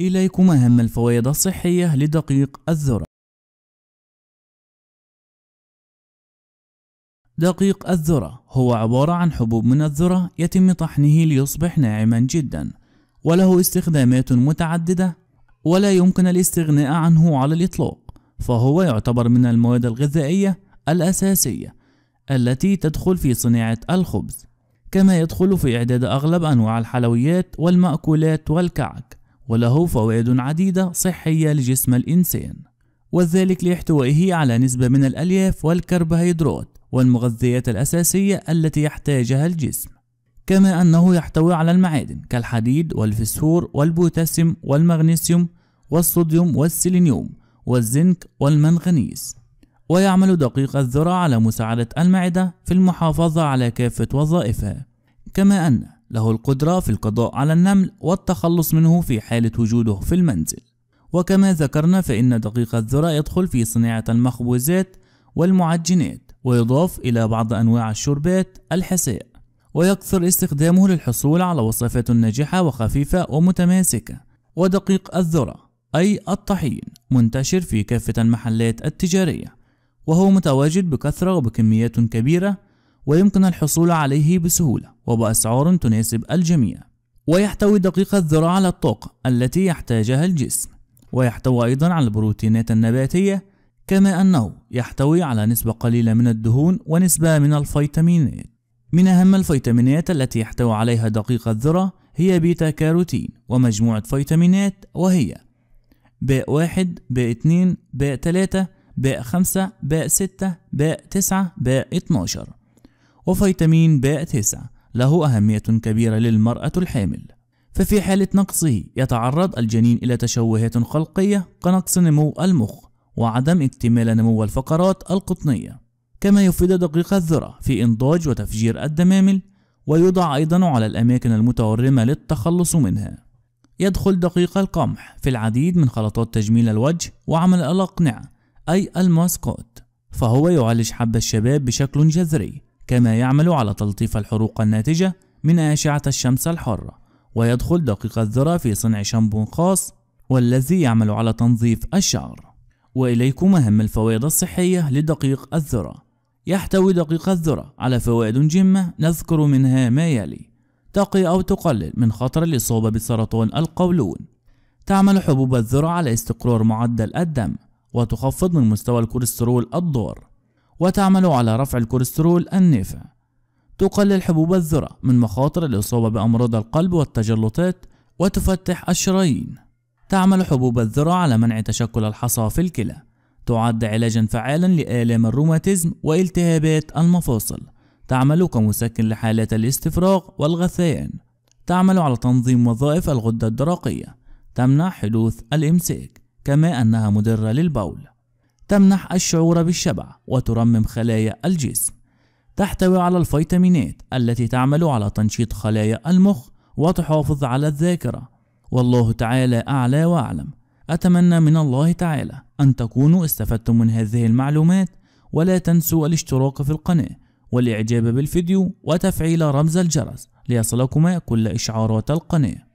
إليكم أهم الفوائد الصحية لدقيق الذرة دقيق الذرة هو عبارة عن حبوب من الذرة يتم طحنه ليصبح ناعما جدا وله استخدامات متعددة ولا يمكن الاستغناء عنه على الإطلاق فهو يعتبر من المواد الغذائية الأساسية التي تدخل في صناعة الخبز كما يدخل في إعداد أغلب أنواع الحلويات والمأكولات والكعك وله فوائد عديدة صحية لجسم الإنسان وذلك لاحتوائه على نسبة من الألياف والكربوهيدرات والمغذيات الأساسية التي يحتاجها الجسم كما أنه يحتوي على المعادن كالحديد والفسفور والبوتاسيوم والمغنيسيوم والصوديوم والسيلينيوم والزنك والمنغنيز ويعمل دقيق الذرة على مساعدة المعدة في المحافظة على كافة وظائفها كما أن له القدرة في القضاء على النمل والتخلص منه في حالة وجوده في المنزل وكما ذكرنا فإن دقيق الذرة يدخل في صناعة المخبوزات والمعجنات ويضاف إلى بعض أنواع الشربات الحساء ويكثر استخدامه للحصول على وصفات ناجحة وخفيفة ومتماسكة ودقيق الذرة أي الطحين منتشر في كافة المحلات التجارية وهو متواجد بكثرة وبكميات كبيرة ويمكن الحصول عليه بسهولة وبأسعار تناسب الجميع ويحتوي دقيق الذرة على الطاقة التي يحتاجها الجسم ويحتوي أيضا على البروتينات النباتية كما أنه يحتوي على نسبة قليلة من الدهون ونسبة من الفيتامينات من أهم الفيتامينات التي يحتوي عليها دقيق الذرة هي بيتا كاروتين ومجموعة فيتامينات وهي ب واحد ب اتنين ب تلاتة ب خمسة ب ستة ب تسعة ب اتناشر وفيتامين ب 9 له أهمية كبيرة للمرأة الحامل ففي حالة نقصه يتعرض الجنين إلى تشوهات خلقية كنقص نمو المخ وعدم اكتمال نمو الفقرات القطنية كما يفيد دقيق الذرة في إنضاج وتفجير الدمامل ويوضع أيضا على الأماكن المتورمة للتخلص منها يدخل دقيق القمح في العديد من خلطات تجميل الوجه وعمل الأقنعة أي الماسكوت فهو يعالج حب الشباب بشكل جذري كما يعمل على تلطيف الحروق الناتجة من أشعة الشمس الحارة ويدخل دقيق الذرة في صنع شامبو خاص والذي يعمل على تنظيف الشعر وإليكم أهم الفوائد الصحية لدقيق الذرة يحتوي دقيق الذرة على فوائد جمة نذكر منها ما يلي تقي أو تقلل من خطر الإصابة بسرطان القولون تعمل حبوب الذرة على استقرار معدل الدم وتخفض من مستوى الكوليسترول الضار وتعمل على رفع الكوليسترول النافع تقلل حبوب الذرة من مخاطر الإصابة بأمراض القلب والتجلطات وتفتح الشرايين تعمل حبوب الذرة على منع تشكل الحصى في الكلى تعد علاجا فعالا لآلام الروماتيزم والتهابات المفاصل تعمل كمسكن لحالات الاستفراغ والغثيان تعمل على تنظيم وظائف الغدة الدرقية تمنع حدوث الإمساك كما أنها مضرة للبول تمنح الشعور بالشبع وترمم خلايا الجسم تحتوي على الفيتامينات التي تعمل على تنشيط خلايا المخ وتحافظ على الذاكرة والله تعالى أعلى وأعلم أتمنى من الله تعالى أن تكونوا استفدتم من هذه المعلومات ولا تنسوا الاشتراك في القناة والإعجاب بالفيديو وتفعيل رمز الجرس ليصلكما كل إشعارات القناة